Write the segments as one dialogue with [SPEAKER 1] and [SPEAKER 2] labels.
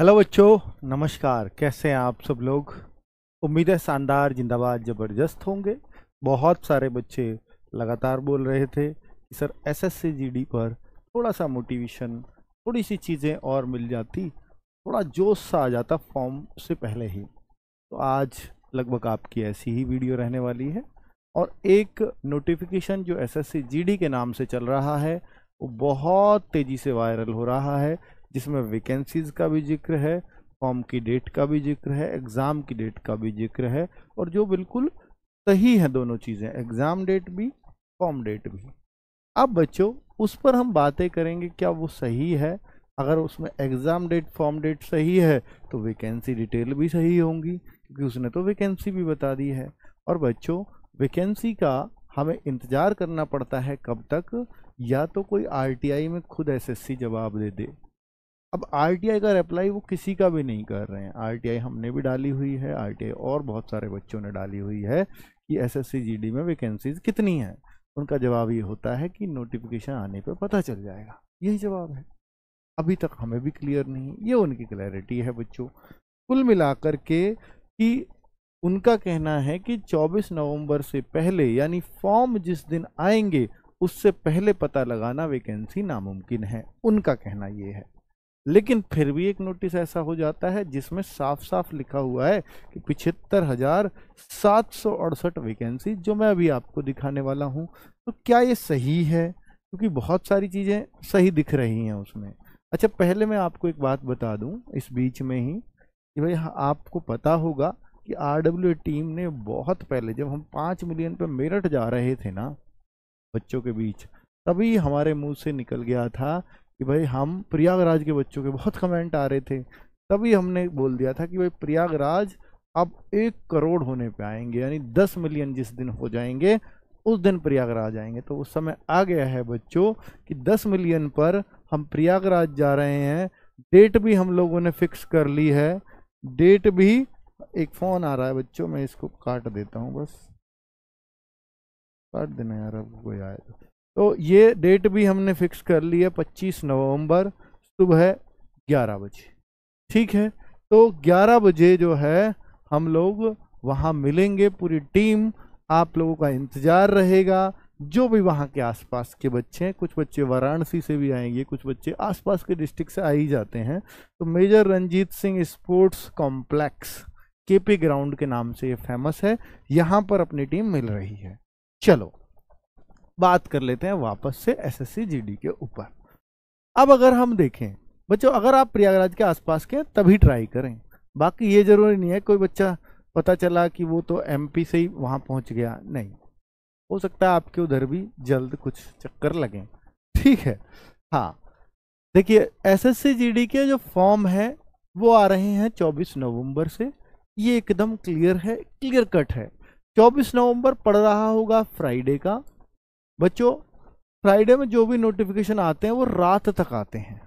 [SPEAKER 1] hello बच्चों नमस्कार कैसे हैं आप सब लोग उम्मीद है शानदार जिंदाबाद ज़बरदस्त होंगे बहुत सारे बच्चे लगातार बोल रहे थे कि सर एसएससी जीडी पर थोड़ा सा मोटिवेशन थोड़ी सी चीज़ें और मिल जाती थोड़ा जोश सा आ जाता फॉर्म से पहले ही तो आज लगभग आपकी ऐसी ही वीडियो रहने वाली है और एक नोटिफिकेशन जो एस एस के नाम से चल रहा है वो बहुत तेज़ी से वायरल हो रहा है जिसमें वैकेंसीज का भी जिक्र है फॉर्म की डेट का भी जिक्र है एग्ज़ाम की डेट का भी जिक्र है और जो बिल्कुल सही है दोनों चीज़ें एग्ज़ाम डेट भी फॉर्म डेट भी अब बच्चों उस पर हम बातें करेंगे क्या वो सही है अगर उसमें एग्ज़ाम डेट फॉर्म डेट सही है तो वैकेंसी डिटेल भी सही होंगी क्योंकि उसने तो वैकेंसी भी बता दी है और बच्चों वैकेंसी का हमें इंतज़ार करना पड़ता है कब तक या तो कोई आरटीआई में खुद एसएससी जवाब दे दे अब आर का रिप्लाई वो किसी का भी नहीं कर रहे हैं आर हमने भी डाली हुई है आर और बहुत सारे बच्चों ने डाली हुई है कि एस एस में वैकेंसीज कितनी हैं उनका जवाब ये होता है कि नोटिफिकेशन आने पर पता चल जाएगा यही जवाब है अभी तक हमें भी क्लियर नहीं ये उनकी क्लैरिटी है बच्चों कुल मिलाकर के कि उनका कहना है कि 24 नवंबर से पहले यानी फॉर्म जिस दिन आएंगे उससे पहले पता लगाना वैकेंसी नामुमकिन है उनका कहना ये है लेकिन फिर भी एक नोटिस ऐसा हो जाता है जिसमें साफ साफ लिखा हुआ है कि पिछहत्तर हजार सात सौ अड़सठ वैकेंसी जो मैं अभी आपको दिखाने वाला हूँ तो क्या ये सही है क्योंकि बहुत सारी चीज़ें सही दिख रही हैं उसमें अच्छा पहले मैं आपको एक बात बता दूं इस बीच में ही कि भाई आपको पता होगा कि आर टीम ने बहुत पहले जब हम पाँच मिलियन पे मेरठ जा रहे थे ना बच्चों के बीच तभी हमारे मुंह से निकल गया था कि भाई हम प्रयागराज के बच्चों के बहुत कमेंट आ रहे थे तभी हमने बोल दिया था कि भाई प्रयागराज अब एक करोड़ होने पे आएंगे यानी दस मिलियन जिस दिन हो जाएंगे उस दिन प्रयागराज आएंगे तो उस समय आ गया है बच्चों कि दस मिलियन पर हम प्रयागराज जा रहे हैं डेट भी हम लोगों ने फिक्स कर ली है डेट भी एक फ़ोन आ रहा है बच्चों मैं इसको काट देता हूँ बस काट देना यार अब कोई आए तो ये डेट भी हमने फिक्स कर ली है पच्चीस नवंबर सुबह ग्यारह बजे ठीक है तो ग्यारह बजे जो है हम लोग वहाँ मिलेंगे पूरी टीम आप लोगों का इंतज़ार रहेगा जो भी वहाँ के आसपास के बच्चे हैं कुछ बच्चे वाराणसी से भी आएंगे कुछ बच्चे आसपास के डिस्ट्रिक्ट से आ ही जाते हैं तो major Ranjit Singh sports complex KP ground के नाम से ये फेमस है यहाँ पर अपनी टीम मिल रही है चलो बात कर लेते हैं वापस से एसएससी जीडी के ऊपर अब अगर हम देखें बच्चों अगर आप प्रयागराज के आसपास के तभी ट्राई करें बाकी ये ज़रूरी नहीं है कोई बच्चा पता चला कि वो तो एमपी से ही वहाँ पहुँच गया नहीं हो सकता है आपके उधर भी जल्द कुछ चक्कर लगें ठीक है हाँ देखिए एस जीडी के जो फॉर्म है वो आ रहे हैं 24 नवंबर से ये एकदम क्लियर है क्लियर कट है 24 नवंबर पड़ रहा होगा फ्राइडे का बच्चों फ्राइडे में जो भी नोटिफिकेशन आते हैं वो रात तक आते हैं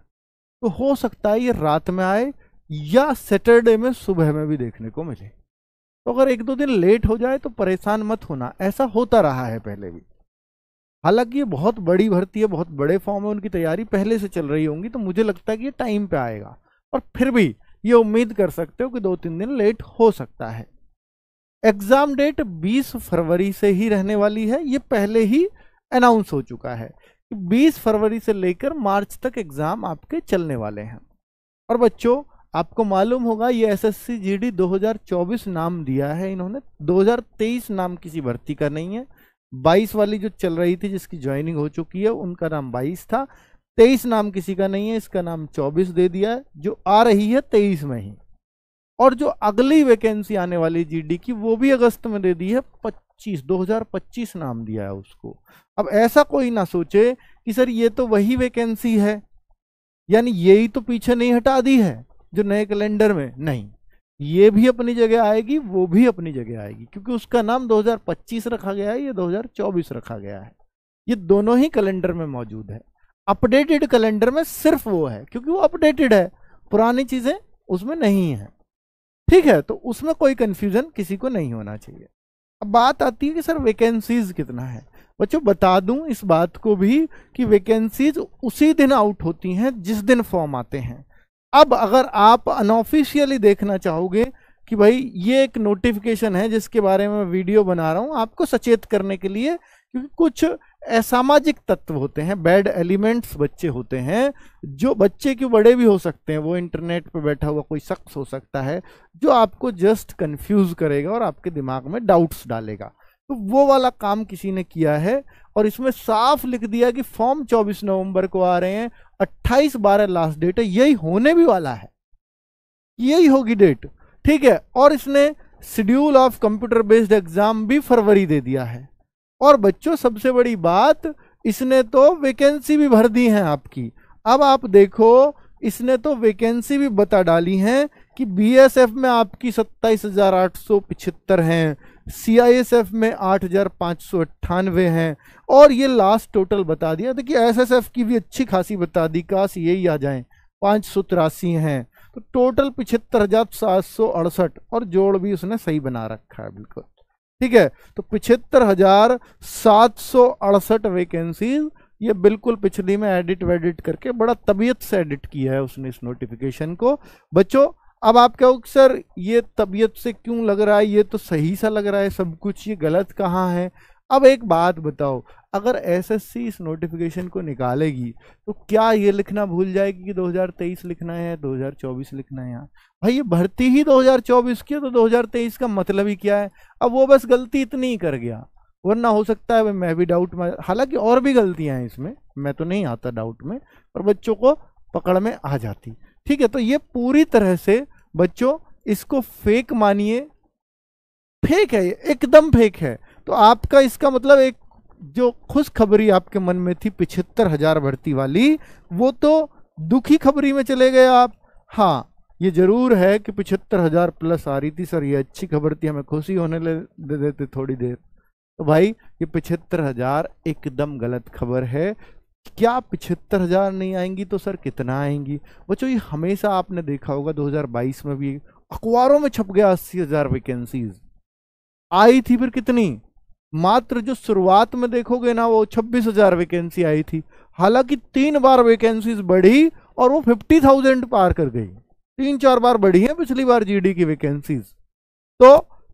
[SPEAKER 1] तो हो सकता है ये रात में आए या सैटरडे में सुबह में भी देखने को मिले तो अगर एक दो दिन लेट हो जाए तो परेशान मत होना ऐसा होता रहा है पहले भी हालांकि ये बहुत बड़ी भर्ती है बहुत बड़े फॉर्म है उनकी तैयारी पहले से चल रही होंगी तो मुझे लगता है कि ये टाइम पे आएगा और फिर भी ये उम्मीद कर सकते हो कि दो तीन दिन लेट हो सकता है एग्जाम डेट 20 फरवरी से ही रहने वाली है ये पहले ही अनाउंस हो चुका है कि 20 फरवरी से लेकर मार्च तक एग्ज़ाम आपके चलने वाले हैं और बच्चों आपको मालूम होगा ये एसएससी जीडी 2024 नाम दिया है इन्होंने 2023 नाम किसी भर्ती का नहीं है 22 वाली जो चल रही थी जिसकी ज्वाइनिंग हो चुकी है उनका नाम 22 था 23 नाम किसी का नहीं है इसका नाम 24 दे दिया है जो आ रही है 23 में ही और जो अगली वैकेंसी आने वाली जीडी की वो भी अगस्त में दे दी है 2025 नाम दिया है उसको अब ऐसा कोई ना सोचे कि सर ये तो वही वैकेंसी है यानी यही तो पीछे नहीं हटा दी है जो नए कैलेंडर में नहीं ये भी अपनी जगह आएगी वो भी अपनी जगह आएगी क्योंकि उसका नाम 2025 रखा गया है ये 2024 रखा गया है ये दोनों ही कैलेंडर में मौजूद है अपडेटेड कैलेंडर में सिर्फ वो है क्योंकि वो अपडेटेड है पुरानी चीज़ें उसमें नहीं है ठीक है तो उसमें कोई कंफ्यूजन किसी को नहीं होना चाहिए अब बात आती है कि सर वैकेंसीज कितना है बच्चों बता दूं इस बात को भी कि वैकेंसीज उसी दिन आउट होती हैं जिस दिन फॉर्म आते हैं अब अगर आप अनऑफिशियली देखना चाहोगे कि भाई ये एक नोटिफिकेशन है जिसके बारे में वीडियो बना रहा हूँ आपको सचेत करने के लिए क्योंकि कुछ असामाजिक तत्व होते हैं बैड एलिमेंट्स बच्चे होते हैं जो बच्चे के बड़े भी हो सकते हैं वो इंटरनेट पर बैठा हुआ कोई शख्स हो सकता है जो आपको जस्ट कंफ्यूज करेगा और आपके दिमाग में डाउट्स डालेगा तो वो वाला काम किसी ने किया है और इसमें साफ लिख दिया कि फॉर्म 24 नवंबर को आ रहे हैं 28 बारह लास्ट डेट है यही होने भी वाला है यही होगी डेट ठीक है और इसने schedule of computer based exam भी फरवरी दे दिया है और बच्चों सबसे बड़ी बात इसने तो वैकेंसी भी भर दी है आपकी अब आप देखो इसने तो वैकेंसी भी बता डाली हैं कि बीएसएफ में आपकी सत्ताईस हज़ार आठ सौ पिछहत्तर हैं सीआईएसएफ में आठ हज़ार पाँच सौ अट्ठानवे हैं और ये लास्ट टोटल बता दिया देखिए एसएसएफ की भी अच्छी खासी बता दी काश यही आ जाए पाँच सौ तिरासी हैं तो टोटल पिछहत्तर हज़ार सात सौ अड़सठ और जोड़ भी उसने सही बना रखा है बिल्कुल ठीक है तो पिछहत्तर हजार सात सौ अड़सठ वैकेंसीज ये बिल्कुल पिछली में एडिट वेडिट करके बड़ा तबीयत से एडिट किया है उसने इस नोटिफिकेशन को बच्चों अब आप कहो सर ये तबीयत से क्यों लग रहा है ये तो सही सा लग रहा है सब कुछ ये गलत कहाँ है अब एक बात बताओ अगर एसएससी इस नोटिफिकेशन को निकालेगी तो क्या ये लिखना भूल जाएगी कि 2023 लिखना है 2024 लिखना है यहाँ भाई ये भर्ती ही 2024 की है तो 2023 का मतलब ही क्या है अब वो बस गलती इतनी ही कर गया वरना हो सकता है मैं भी डाउट में हालांकि और भी गलतियाँ हैं इसमें मैं तो नहीं आता डाउट में पर बच्चों को पकड़ में आ जाती ठीक है तो ये पूरी तरह से बच्चों इसको फेक मानिए फेक है एकदम फेक है तो आपका इसका मतलब एक जो खुशखबरी आपके मन में थी पिछहत्तर हजार भर्ती वाली वो तो दुखी खबरी में चले गए आप हाँ ये जरूर है कि पिछहत्तर हजार प्लस आ रही थी सर ये अच्छी खबर थी हमें खुशी होने ले दे देते थोड़ी देर तो भाई ये पिछहत्तर हजार एकदम गलत खबर है क्या पिछहत्तर हजार नहीं आएंगी तो सर कितना आएंगी बच्चों ये हमेशा आपने देखा होगा 2022 में भी अखबारों में छप गया अस्सी हजार वैकेंसीज आई थी फिर कितनी मात्र जो शुरुआत में देखोगे ना वो छब्बीस हजार वैकेंसी आई थी हालांकि तीन बार वैकेंसीज बढ़ी और वो फिफ्टी थाउजेंड पार कर गई तीन चार बार बढ़ी है पिछली बार जीडी की वैकेंसीज तो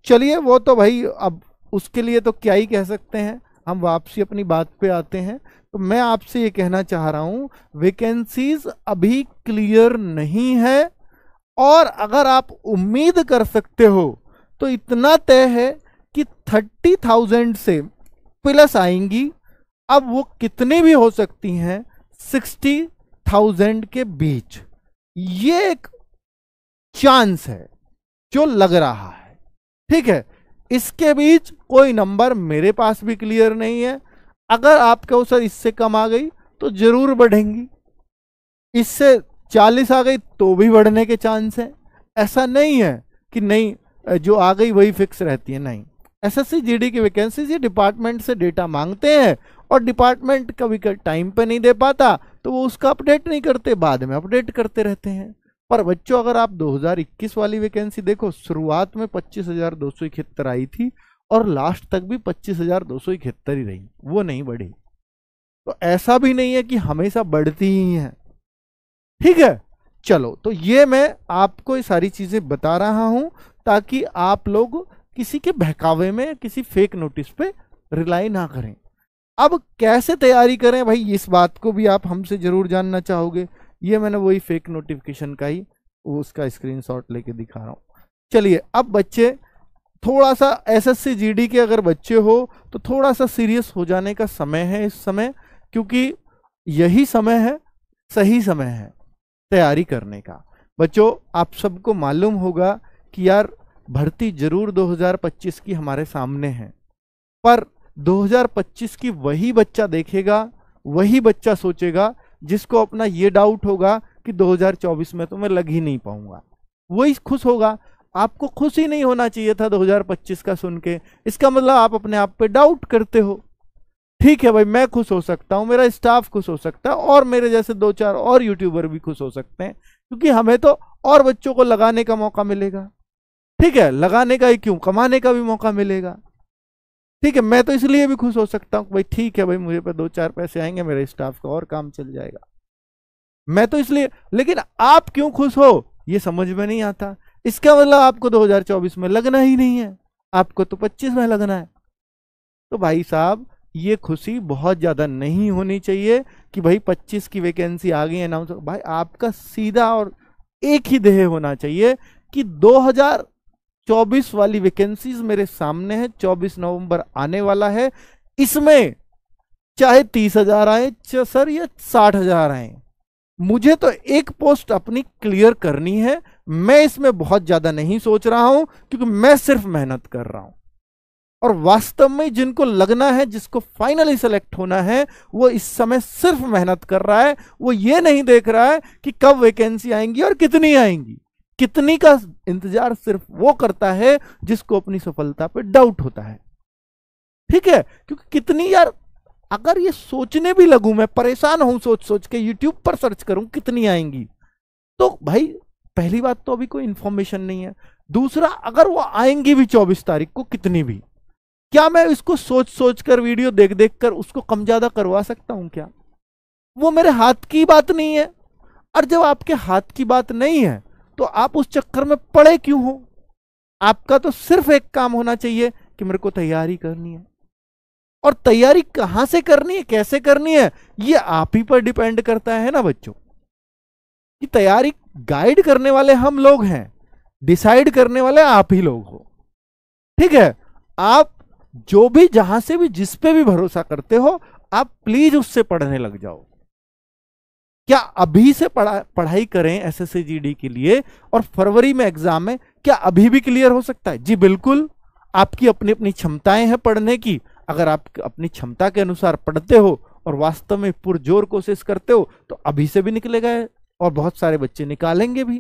[SPEAKER 1] चलिए वो तो भाई अब उसके लिए तो क्या ही कह सकते हैं हम वापसी अपनी बात पे आते हैं तो मैं आपसे ये कहना चाह रहा हूँ वैकेंसीज अभी क्लियर नहीं है और अगर आप उम्मीद कर सकते हो तो इतना तय है कि थर्टी थाउजेंड से प्लस आएंगी अब वो कितनी भी हो सकती हैं सिक्सटी थाउजेंड के बीच ये एक चांस है जो लग रहा है ठीक है इसके बीच कोई नंबर मेरे पास भी क्लियर नहीं है अगर आप कहो सर इससे कम आ गई तो जरूर बढ़ेंगी इससे चालीस आ गई तो भी बढ़ने के चांस हैं ऐसा नहीं है कि नहीं जो आ गई वही फिक्स रहती है नहीं एसएससी जीडी की वैकेंसी ये डिपार्टमेंट से डेटा मांगते हैं और डिपार्टमेंट कभी टाइम पे नहीं दे पाता तो वो उसका अपडेट नहीं करते बाद में अपडेट करते रहते हैं पर बच्चों अगर आप 2021 वाली वैकेंसी देखो शुरुआत में पच्चीस हजार दो सौ इकहत्तर आई थी और लास्ट तक भी पच्चीस हजार दो सौ इकहत्तर ही रही वो नहीं बढ़ी तो ऐसा भी नहीं है कि हमेशा बढ़ती ही है ठीक है चलो तो ये मैं आपको ये सारी चीज़ें बता रहा हूं ताकि आप लोग किसी के बहकावे में किसी फेक नोटिस पे रिलाई ना करें अब कैसे तैयारी करें भाई इस बात को भी आप हमसे ज़रूर जानना चाहोगे ये मैंने वही फेक नोटिफिकेशन का ही उसका स्क्रीनशॉट लेके दिखा रहा हूँ चलिए अब बच्चे थोड़ा सा S S C G D के अगर बच्चे हो तो थोड़ा सा सीरियस हो जाने का समय है इस समय क्योंकि यही समय है सही समय है तैयारी करने का बच्चों आप सबको मालूम होगा कि यार भर्ती जरूर 2025 की हमारे सामने है पर 2025 की वही बच्चा देखेगा वही बच्चा सोचेगा जिसको अपना ये डाउट होगा कि 2024 में तो मैं लग ही नहीं पाऊंगा वही खुश होगा आपको खुश ही नहीं होना चाहिए था 2025 का सुन के इसका मतलब आप अपने आप पे डाउट करते हो ठीक है भाई मैं खुश हो सकता हूँ मेरा स्टाफ खुश हो सकता है और मेरे जैसे दो चार और यूट्यूबर भी खुश हो सकते हैं क्योंकि हमें तो और बच्चों को लगाने का मौका मिलेगा ठीक है लगाने का ही क्यों कमाने का भी मौका मिलेगा ठीक है मैं तो इसलिए भी खुश हो सकता हूँ भाई ठीक है भाई मुझे पे दो चार पैसे आएंगे मेरे स्टाफ का और काम चल जाएगा मैं तो इसलिए लेकिन आप क्यों खुश हो ये समझ में नहीं आता इसका मतलब आपको 2024 में लगना ही नहीं है आपको तो 25 में लगना है तो भाई साहब ये खुशी बहुत ज़्यादा नहीं होनी चाहिए कि भाई पच्चीस की वैकेंसी आ गई अनाउंस भाई आपका सीधा और एक ही देह होना चाहिए कि दो 24 वाली वैकेंसीज मेरे सामने है 24 नवंबर आने वाला है इसमें चाहे तीस हजार आए सर या साठ हजार आए मुझे तो एक पोस्ट अपनी क्लियर करनी है मैं इसमें बहुत ज्यादा नहीं सोच रहा हूं क्योंकि मैं सिर्फ मेहनत कर रहा हूं और वास्तव में जिनको लगना है जिसको फाइनली सिलेक्ट होना है वो इस समय सिर्फ मेहनत कर रहा है वो ये नहीं देख रहा है कि कब वैकेंसी आएंगी और कितनी आएंगी कितनी का इंतजार सिर्फ वो करता है जिसको अपनी सफलता पे डाउट होता है ठीक है क्योंकि कितनी यार अगर ये सोचने भी लगूं मैं परेशान हूं सोच सोच के यूट्यूब पर सर्च करूं कितनी आएंगी तो भाई पहली बात तो अभी कोई इंफॉर्मेशन नहीं है दूसरा अगर वो आएंगी भी चौबीस तारीख को कितनी भी क्या मैं इसको सोच सोच कर वीडियो देख देख कर उसको कम ज्यादा करवा सकता हूं क्या वो मेरे हाथ की बात नहीं है और जब आपके हाथ की बात नहीं है तो आप उस चक्कर में पड़े क्यों हो आपका तो सिर्फ एक काम होना चाहिए कि मेरे को तैयारी करनी है और तैयारी कहां से करनी है कैसे करनी है ये आप ही पर डिपेंड करता है ना बच्चों कि तैयारी गाइड करने वाले हम लोग हैं डिसाइड करने वाले आप ही लोग हो ठीक है आप जो भी जहां से भी जिस पे भी भरोसा करते हो आप प्लीज उससे पढ़ने लग जाओ क्या अभी से पढ़ा पढ़ाई करें एस एस के लिए और फरवरी में एग्जाम है क्या अभी भी क्लियर हो सकता है जी बिल्कुल आपकी अपनी अपनी क्षमताएं हैं पढ़ने की अगर आप अपनी क्षमता के अनुसार पढ़ते हो और वास्तव में पुरजोर कोशिश करते हो तो अभी से भी निकलेगा और बहुत सारे बच्चे निकालेंगे भी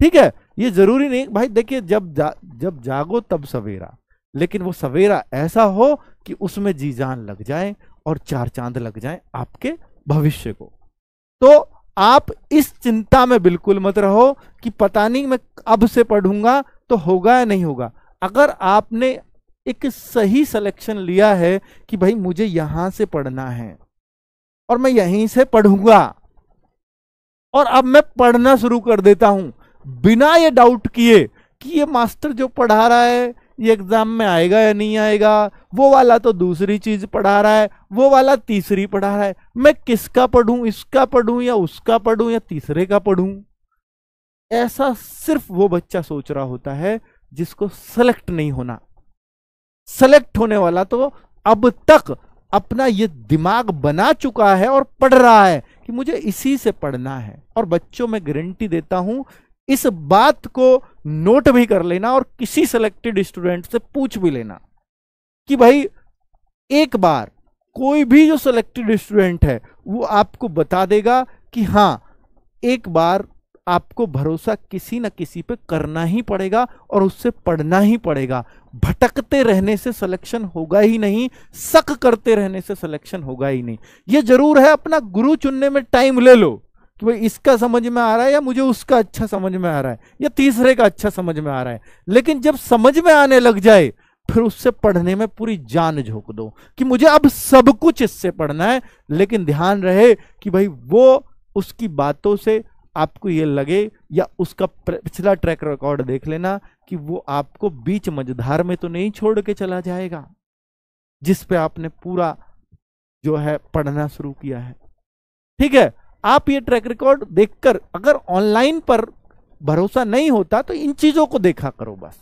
[SPEAKER 1] ठीक है ये जरूरी नहीं भाई देखिए जब जा, जब जागो तब सवेरा लेकिन वो सवेरा ऐसा हो कि उसमें जी जान लग जाए और चार चांद लग जाए आपके भविष्य को तो आप इस चिंता में बिल्कुल मत रहो कि पता नहीं मैं अब से पढ़ूंगा तो होगा या नहीं होगा अगर आपने एक सही सिलेक्शन लिया है कि भाई मुझे यहां से पढ़ना है और मैं यहीं से पढ़ूंगा और अब मैं पढ़ना शुरू कर देता हूं बिना ये डाउट किए कि ये मास्टर जो पढ़ा रहा है ये एग्जाम में आएगा या नहीं आएगा वो वाला तो दूसरी चीज पढ़ा रहा है वो वाला तीसरी पढ़ा रहा है मैं किसका पढ़ूं इसका पढ़ूं या उसका पढ़ूं या तीसरे का पढ़ूं ऐसा सिर्फ वो बच्चा सोच रहा होता है जिसको सेलेक्ट नहीं होना सेलेक्ट होने वाला तो अब तक अपना ये दिमाग बना चुका है और पढ़ रहा है कि मुझे इसी से पढ़ना है और बच्चों में गारंटी देता हूं इस बात को नोट भी कर लेना और किसी सेलेक्टेड स्टूडेंट से पूछ भी लेना कि भाई एक बार कोई भी जो सेलेक्टेड स्टूडेंट है वो आपको बता देगा कि हाँ एक बार आपको भरोसा किसी न किसी पे करना ही पड़ेगा और उससे पढ़ना ही पड़ेगा भटकते रहने से सिलेक्शन होगा ही नहीं शक करते रहने से सिलेक्शन होगा ही नहीं ये जरूर है अपना गुरु चुनने में टाइम ले लो कि भाई इसका समझ में आ रहा है या मुझे उसका अच्छा समझ में आ रहा है या तीसरे का अच्छा समझ में आ रहा है लेकिन जब समझ में आने लग जाए फिर उससे पढ़ने में पूरी जान झोंक दो कि मुझे अब सब कुछ इससे पढ़ना है लेकिन ध्यान रहे कि भाई वो उसकी बातों से आपको ये लगे या उसका पिछला ट्रैक रिकॉर्ड देख लेना कि वो आपको बीच मझधार में तो नहीं छोड़ के चला जाएगा जिस पे आपने पूरा जो है पढ़ना शुरू किया है ठीक है आप ये ट्रैक रिकॉर्ड देखकर अगर ऑनलाइन पर भरोसा नहीं होता तो इन चीजों को देखा करो बस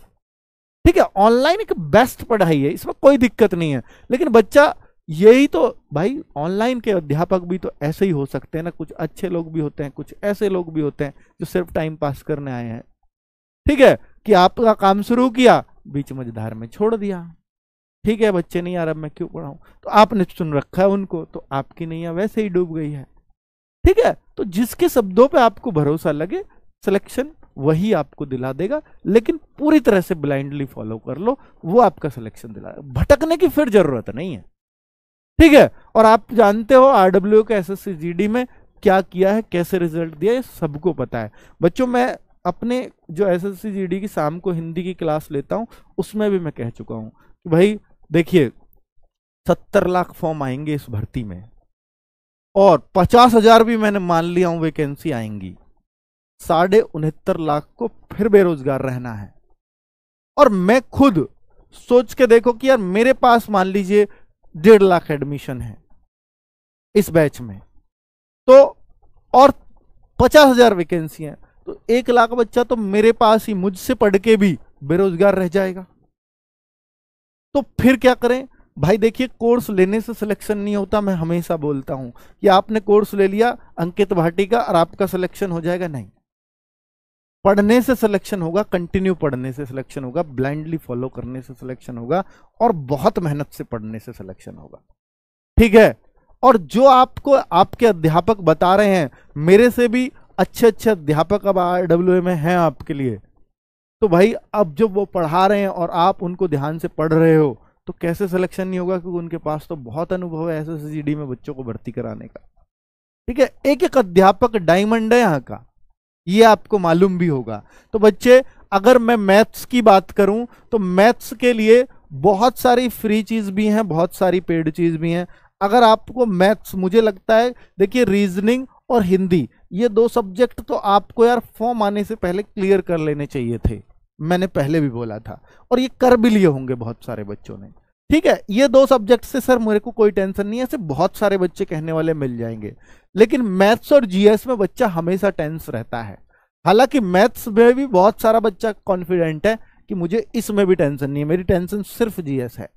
[SPEAKER 1] ठीक है ऑनलाइन एक बेस्ट पढ़ाई है इसमें कोई दिक्कत नहीं है लेकिन बच्चा यही तो भाई ऑनलाइन के अध्यापक भी तो ऐसे ही हो सकते हैं ना कुछ अच्छे लोग भी होते हैं कुछ ऐसे लोग भी होते हैं जो सिर्फ टाइम पास करने आए हैं ठीक है कि आपका काम शुरू किया बीच मझधार में छोड़ दिया ठीक है बच्चे नहीं यार अब मैं क्यों पढ़ाऊं तो आपने सुन रखा है उनको तो आपकी नैया वैसे ही डूब गई है ठीक है तो जिसके शब्दों पे आपको भरोसा लगे सिलेक्शन वही आपको दिला देगा लेकिन पूरी तरह से ब्लाइंडली फॉलो कर लो वो आपका सिलेक्शन दिला भटकने की फिर जरूरत नहीं है ठीक है और आप जानते हो आरडब्ल्यू के एस जीडी में क्या किया है कैसे रिजल्ट दिया है सबको पता है बच्चों मैं अपने जो एस जीडी की शाम को हिंदी की क्लास लेता हूं उसमें भी मैं कह चुका हूं कि भाई देखिए सत्तर लाख फॉर्म आएंगे इस भर्ती में और पचास हजार भी मैंने मान लिया हूं वैकेंसी आएंगी साढ़े उनहत्तर लाख को फिर बेरोजगार रहना है और मैं खुद सोच के देखो कि यार मेरे पास मान लीजिए डेढ़ लाख एडमिशन है इस बैच में तो और पचास हजार वैकेंसी है तो एक लाख बच्चा तो मेरे पास ही मुझसे पढ़ के भी बेरोजगार रह जाएगा तो फिर क्या करें भाई देखिए कोर्स लेने से सिलेक्शन नहीं होता मैं हमेशा बोलता हूं कि आपने कोर्स ले लिया अंकित भाटी का और आपका सिलेक्शन हो जाएगा नहीं पढ़ने से सिलेक्शन होगा कंटिन्यू पढ़ने से सिलेक्शन होगा ब्लाइंडली फॉलो करने से सिलेक्शन होगा और बहुत मेहनत से पढ़ने से सिलेक्शन होगा ठीक है और जो आपको आपके अध्यापक बता रहे हैं मेरे से भी अच्छे अच्छे अध्यापक अब आर डब्ल्यू ए में हैं आपके लिए तो भाई अब जब वो पढ़ा रहे हैं और आप उनको ध्यान से पढ़ रहे हो तो कैसे सिलेक्शन नहीं होगा क्योंकि उनके पास तो बहुत अनुभव है एस में बच्चों को भर्ती कराने का ठीक है एक एक अध्यापक डायमंड है यहाँ का ये आपको मालूम भी होगा तो बच्चे अगर मैं मैथ्स की बात करूं तो मैथ्स के लिए बहुत सारी फ्री चीज़ भी हैं बहुत सारी पेड चीज़ भी हैं अगर आपको मैथ्स मुझे लगता है देखिए रीजनिंग और हिंदी ये दो सब्जेक्ट तो आपको यार फॉर्म आने से पहले क्लियर कर लेने चाहिए थे मैंने पहले भी बोला था और ये कर भी लिए होंगे बहुत सारे बच्चों ने ठीक है ये दो सब्जेक्ट से सर मेरे को कोई टेंशन नहीं है ऐसे बहुत सारे बच्चे कहने वाले मिल जाएंगे लेकिन मैथ्स और जीएस में बच्चा हमेशा टेंस रहता है हालांकि मैथ्स में भी बहुत सारा बच्चा कॉन्फिडेंट है कि मुझे इसमें भी टेंशन नहीं है मेरी टेंशन सिर्फ जीएस है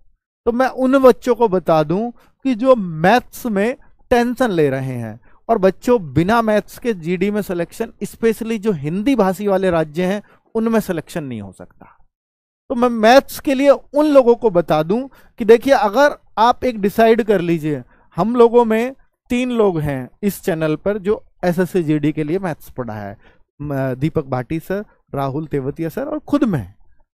[SPEAKER 1] तो मैं उन बच्चों को बता दूं कि जो मैथ्स में टेंशन ले रहे हैं और बच्चों बिना मैथ्स के जीडी में सिलेक्शन स्पेशली जो हिंदी भाषी वाले राज्य हैं उनमें सिलेक्शन नहीं हो सकता तो मैं मैथ्स के लिए उन लोगों को बता दूं कि देखिए अगर आप एक डिसाइड कर लीजिए हम लोगों में तीन लोग हैं इस चैनल पर जो एस एस के लिए मैथ्स पढ़ा है दीपक भाटी सर राहुल तेवतिया सर और खुद मैं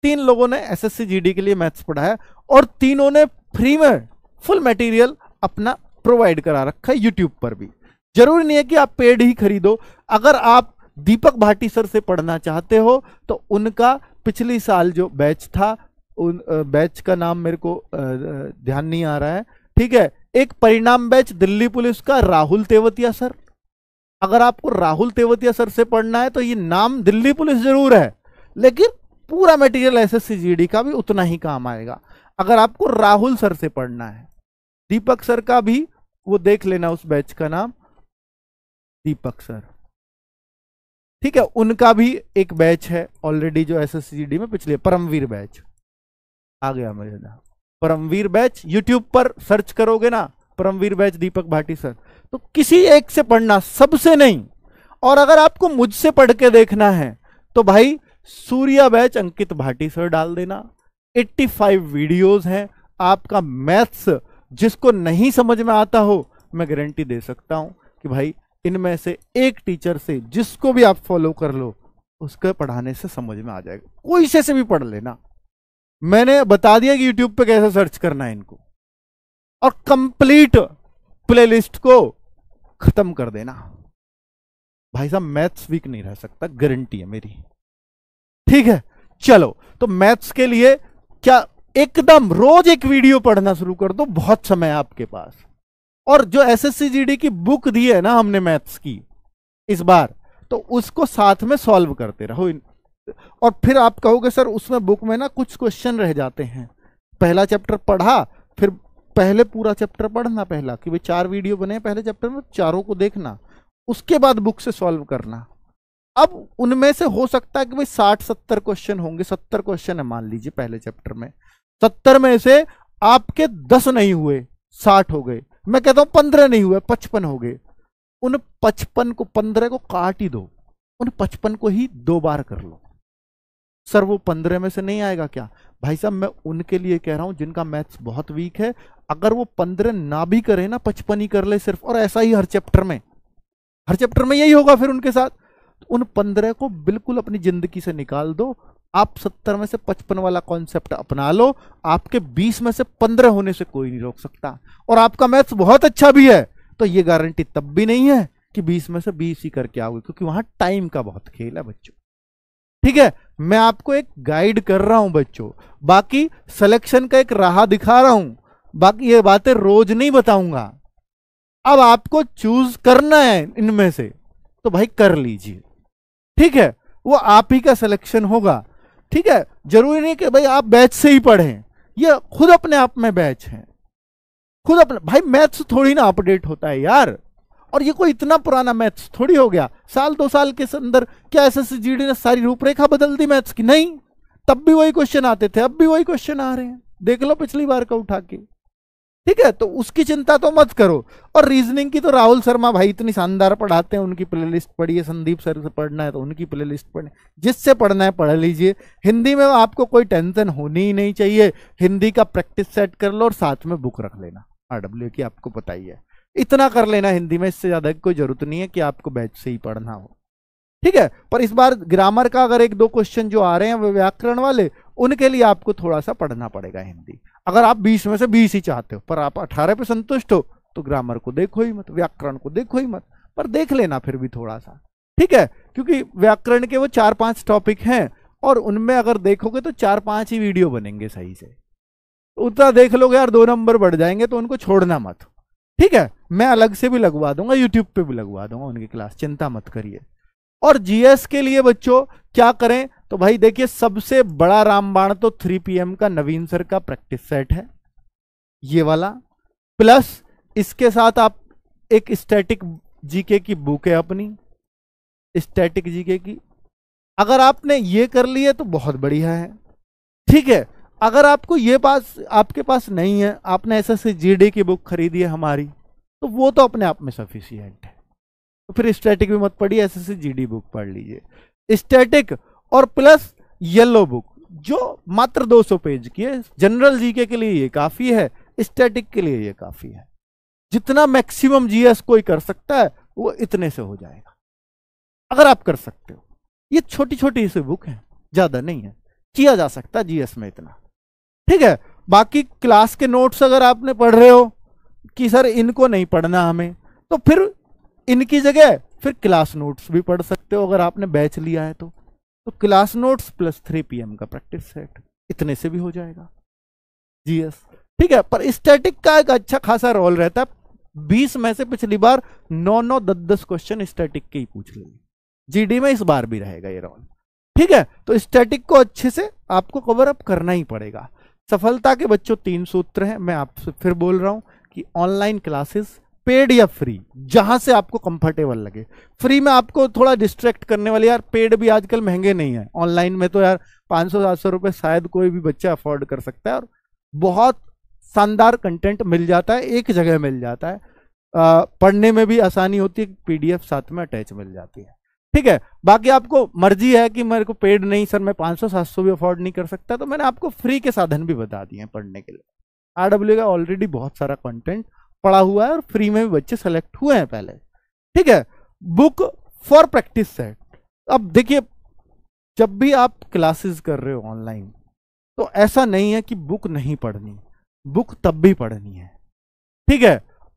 [SPEAKER 1] तीन लोगों ने एस एस के लिए मैथ्स पढ़ा है और तीनों ने फ्री में फुल मटेरियल अपना प्रोवाइड करा रखा है यूट्यूब पर भी जरूरी नहीं है कि आप पेड ही खरीदो अगर आप दीपक भाटी सर से पढ़ना चाहते हो तो उनका पिछली साल जो बैच था उन बैच का नाम मेरे को ध्यान नहीं आ रहा है ठीक है एक परिणाम बैच दिल्ली पुलिस का राहुल तेवतिया सर अगर आपको राहुल तेवतिया सर से पढ़ना है तो ये नाम दिल्ली पुलिस जरूर है लेकिन पूरा मटेरियल एसएससी जीडी का भी उतना ही काम आएगा अगर आपको राहुल सर से पढ़ना है दीपक सर का भी वो देख लेना उस बैच का नाम दीपक सर ठीक है उनका भी एक बैच है ऑलरेडी जो एस एस में पिछले परमवीर बैच आ गया मेरे नाम परमवीर बैच यूट्यूब पर सर्च करोगे ना परमवीर बैच दीपक भाटी सर तो किसी एक से पढ़ना सबसे नहीं और अगर आपको मुझसे पढ़ के देखना है तो भाई सूर्या बैच अंकित भाटी सर डाल देना 85 वीडियोस हैं आपका मैथ्स जिसको नहीं समझ में आता हो मैं गारंटी दे सकता हूं कि भाई इनमें से एक टीचर से जिसको भी आप फॉलो कर लो उसके पढ़ाने से समझ में आ जाएगा कोई से, से भी पढ़ लेना मैंने बता दिया कि यूट्यूब पे कैसे सर्च करना है इनको और कंप्लीट प्लेलिस्ट को खत्म कर देना भाई साहब मैथ्स वीक नहीं रह सकता गारंटी है मेरी ठीक है चलो तो मैथ्स के लिए क्या एकदम रोज एक वीडियो पढ़ना शुरू कर दो बहुत समय है आपके पास और जो एस एस की बुक दी है ना हमने मैथ्स की इस बार तो उसको साथ में सॉल्व करते रहो और फिर आप कहोगे सर उसमें बुक में ना कुछ क्वेश्चन रह जाते हैं पहला चैप्टर पढ़ा फिर पहले पूरा चैप्टर पढ़ना पहला कि भाई चार वीडियो बने पहले चैप्टर में चारों को देखना उसके बाद बुक से सॉल्व करना अब उनमें से हो सकता है कि भाई साठ सत्तर क्वेश्चन होंगे सत्तर क्वेश्चन है मान लीजिए पहले चैप्टर में सत्तर में से आपके दस नहीं हुए साठ हो गए मैं कहता हूं पंद्रह नहीं हुए पचपन हो गए उन पचपन को पंद्रह को काट ही दो उन पचपन को ही दो बार कर लो सर वो पंद्रह में से नहीं आएगा क्या भाई साहब मैं उनके लिए कह रहा हूं जिनका मैथ्स बहुत वीक है अगर वो पंद्रह ना भी करे ना पचपन ही कर ले सिर्फ और ऐसा ही हर चैप्टर में हर चैप्टर में यही होगा फिर उनके साथ तो उन पंद्रह को बिल्कुल अपनी जिंदगी से निकाल दो आप सत्तर में से पचपन वाला कॉन्सेप्ट अपना लो आपके बीस में से पंद्रह होने से कोई नहीं रोक सकता और आपका मैथ्स बहुत अच्छा भी है तो ये गारंटी तब भी नहीं है कि बीस में से बीस ही करके आओगे क्योंकि वहां टाइम का बहुत खेल है बच्चों ठीक है मैं आपको एक गाइड कर रहा हूं बच्चों बाकी सिलेक्शन का एक राह दिखा रहा हूं बाकी ये बातें रोज नहीं बताऊंगा अब आपको चूज करना है इनमें से तो भाई कर लीजिए ठीक है वो आप ही का सिलेक्शन होगा ठीक है जरूरी नहीं कि भाई आप बैच से ही पढ़ें ये खुद अपने आप में बैच है खुद अपने भाई मैथ्स थोड़ी ना अपडेट होता है यार और ये कोई इतना पुराना मैथ्स थोड़ी हो गया साल दो साल के अंदर क्या एस एस ने सारी रूपरेखा बदल दी मैथ्स की नहीं तब भी वही क्वेश्चन आते थे अब भी वही क्वेश्चन आ रहे हैं देख लो पिछली बार का उठा के ठीक है तो उसकी चिंता तो मत करो और रीजनिंग की तो राहुल शर्मा भाई इतनी शानदार पढ़ाते हैं उनकी प्लेलिस्ट पढ़िए संदीप सर से पढ़ना है तो उनकी प्लेलिस्ट पढ़ें जिससे पढ़ना है पढ़ लीजिए हिंदी में आपको कोई टेंशन होनी ही नहीं चाहिए हिंदी का प्रैक्टिस सेट कर लो और साथ में बुक रख लेना आर डब्ल्यू की आपको बताइए इतना कर लेना हिंदी में इससे ज़्यादा कोई ज़रूरत नहीं है कि आपको बैच से ही पढ़ना हो ठीक है पर इस बार ग्रामर का अगर एक दो क्वेश्चन जो आ रहे हैं व्याकरण वाले उनके लिए आपको थोड़ा सा पढ़ना पड़ेगा हिंदी अगर आप बीस में से बीस ही चाहते हो पर आप अठारह पे संतुष्ट हो तो ग्रामर को देखो ही मत व्याकरण को देखो ही मत पर देख लेना फिर भी थोड़ा सा ठीक है क्योंकि व्याकरण के वो चार पांच टॉपिक हैं और उनमें अगर देखोगे तो चार पांच ही वीडियो बनेंगे सही से उतना देख लोगे यार दो नंबर बढ़ जाएंगे तो उनको छोड़ना मत ठीक है मैं अलग से भी लगवा दूंगा यूट्यूब पे भी लगवा दूंगा उनकी क्लास चिंता मत करिए और जीएस के लिए बच्चों क्या करें तो भाई देखिए सबसे बड़ा रामबाण तो 3 पीएम का नवीन सर का प्रैक्टिस सेट है ये वाला प्लस इसके साथ आप एक स्टैटिक जीके की बुक है अपनी स्टैटिक जीके की अगर आपने ये कर लिया तो बहुत बढ़िया है ठीक है अगर आपको ये पास आपके पास नहीं है आपने एस एस जीडी की बुक खरीदी है हमारी तो वो तो अपने आप में सफिशियंट है तो फिर स्टैटिक भी मत पढ़िए एस एस बुक पढ़ लीजिए स्टैटिक और प्लस येलो बुक जो मात्र 200 पेज की है जनरल जीके के लिए ये काफी है स्टैटिक के लिए ये काफी है जितना मैक्सिमम जीएस कोई कर सकता है वो इतने से हो जाएगा अगर आप कर सकते हो ये छोटी छोटी सी बुक है ज्यादा नहीं है किया जा सकता है जीएस में इतना ठीक है बाकी क्लास के नोट्स अगर आपने पढ़ रहे हो कि सर इनको नहीं पढ़ना हमें तो फिर इनकी जगह फिर क्लास नोट्स भी पढ़ सकते हो अगर आपने बैच लिया है तो तो class notes plus three M का प्रैक्टिस सेट इतने से भी हो जाएगा जीएस ठीक है पर स्टैटिक का एक अच्छा खासा रोल रहता है बीस में से पिछली बार नौ नौ दस दस क्वेश्चन स्टैटिक के ही पूछ लेंगे जीडी में इस बार भी रहेगा ये रोल ठीक है तो स्टैटिक को अच्छे से आपको कवर अप करना ही पड़ेगा सफलता के बच्चों तीन सूत्र हैं मैं आपसे फिर बोल रहा हूं कि ऑनलाइन क्लासेस पेड या फ्री जहां से आपको कंफर्टेबल लगे फ्री में आपको थोड़ा डिस्ट्रैक्ट करने वाले यार पेड भी आजकल महंगे नहीं है ऑनलाइन में तो यार 500 सात सौ रुपए शायद कोई भी बच्चा अफोर्ड कर सकता है और बहुत शानदार कंटेंट मिल जाता है एक जगह मिल जाता है आ, पढ़ने में भी आसानी होती है पीडीएफ साथ में अटैच मिल जाती है ठीक है बाकी आपको मर्जी है कि मेरे को पेड नहीं सर मैं 500 सौ भी अफोर्ड नहीं कर सकता तो मैंने आपको फ्री के साधन भी बता दिए पढ़ने के लिए आर का ऑलरेडी बहुत सारा कंटेंट पड़ा हुआ है और फ्री में भी बच्चे सेलेक्ट हुए हैं पहले ठीक है बुक फॉर प्रैक्टिस सेट अब देखिए जब भी आप क्लासेस कर रहे हो ऑनलाइन तो ऐसा नहीं है कि बुक नहीं पढ़नी बुक तब भी पढ़नी है ठीक है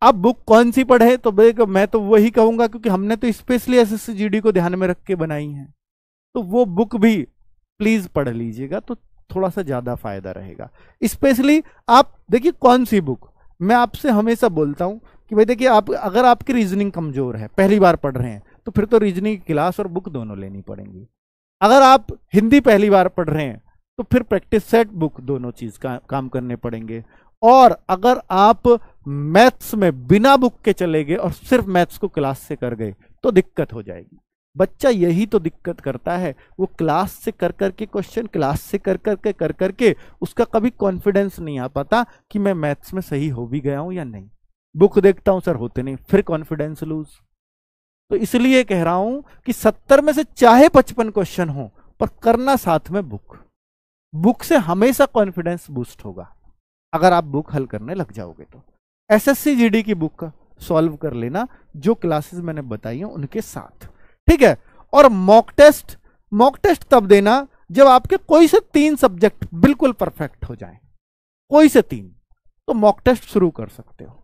[SPEAKER 1] अब बुक कौन सी पढ़े तो मैं तो वही कहूंगा क्योंकि हमने तो स्पेशली एस एस को ध्यान में रख के बनाई है तो वो बुक भी प्लीज पढ़ लीजिएगा तो थोड़ा सा ज्यादा फायदा रहेगा स्पेशली आप देखिए कौन सी बुक मैं आपसे हमेशा बोलता हूँ कि भाई देखिए आप अगर आपकी रीजनिंग कमज़ोर है पहली बार पढ़ रहे हैं तो फिर तो रीजनिंग क्लास और बुक दोनों लेनी पड़ेंगी अगर आप हिंदी पहली बार पढ़ रहे हैं तो फिर प्रैक्टिस सेट बुक दोनों चीज़ का काम करने पड़ेंगे और अगर आप मैथ्स में बिना बुक के चले गए और सिर्फ मैथ्स को क्लास से कर गए तो दिक्कत हो जाएगी बच्चा यही तो दिक्कत करता है वो क्लास से कर कर के क्वेश्चन क्लास से कर कर के कर कर के उसका कभी कॉन्फिडेंस नहीं आ पाता कि मैं मैथ्स में सही हो भी गया हूँ या नहीं बुक देखता हूँ सर होते नहीं फिर कॉन्फिडेंस लूज तो इसलिए कह रहा हूं कि सत्तर में से चाहे पचपन क्वेश्चन हो पर करना साथ में बुक बुक से हमेशा कॉन्फिडेंस बूस्ट होगा अगर आप बुक हल करने लग जाओगे तो जी डी की बुक का सॉल्व कर लेना जो क्लासेस मैंने बताई हैं उनके साथ ठीक है और मॉक टेस्ट मॉक टेस्ट तब देना जब आपके कोई से तीन सब्जेक्ट बिल्कुल परफेक्ट हो जाए कोई से तीन तो मॉक टेस्ट शुरू कर सकते हो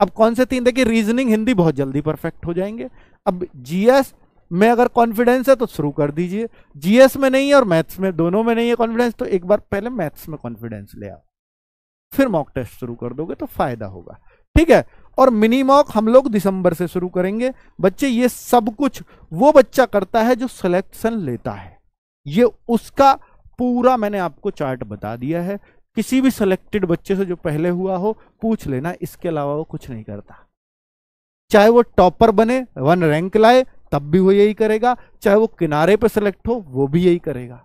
[SPEAKER 1] अब कौन से तीन देखिए रीजनिंग हिंदी बहुत जल्दी परफेक्ट हो जाएंगे अब जीएस में अगर कॉन्फिडेंस है तो शुरू कर दीजिए जीएस में नहीं है और मैथ्स में दोनों में नहीं है कॉन्फिडेंस तो एक बार पहले मैथ्स में कॉन्फिडेंस ले आओ फिर मॉक टेस्ट शुरू कर दोगे तो फायदा होगा ठीक है और मिनी मॉक हम लोग दिसंबर से शुरू करेंगे बच्चे ये सब कुछ वो बच्चा करता है जो सिलेक्शन लेता है ये उसका पूरा मैंने आपको चार्ट बता दिया है किसी भी सिलेक्टेड बच्चे से जो पहले हुआ हो पूछ लेना इसके अलावा वो कुछ नहीं करता चाहे वो टॉपर बने वन रैंक लाए तब भी वो यही करेगा चाहे वो किनारे पे सिलेक्ट हो वो भी यही करेगा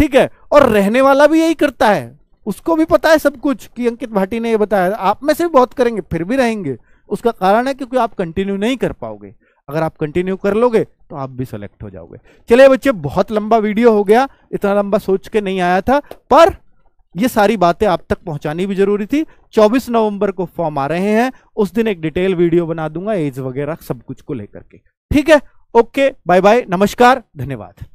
[SPEAKER 1] ठीक है और रहने वाला भी यही करता है उसको भी पता है सब कुछ कि अंकित भाटी ने ये बताया आप में से भी बहुत करेंगे फिर भी रहेंगे उसका कारण है क्योंकि आप कंटिन्यू नहीं कर पाओगे अगर आप कंटिन्यू कर लोगे तो आप भी सेलेक्ट हो जाओगे चलिए बच्चे बहुत लंबा वीडियो हो गया इतना लंबा सोच के नहीं आया था पर ये सारी बातें आप तक पहुंचानी भी जरूरी थी 24 नवंबर को फॉर्म आ रहे हैं उस दिन एक डिटेल वीडियो बना दूंगा एज वगैरह सब कुछ को लेकर के ठीक है ओके बाय बाय नमस्कार धन्यवाद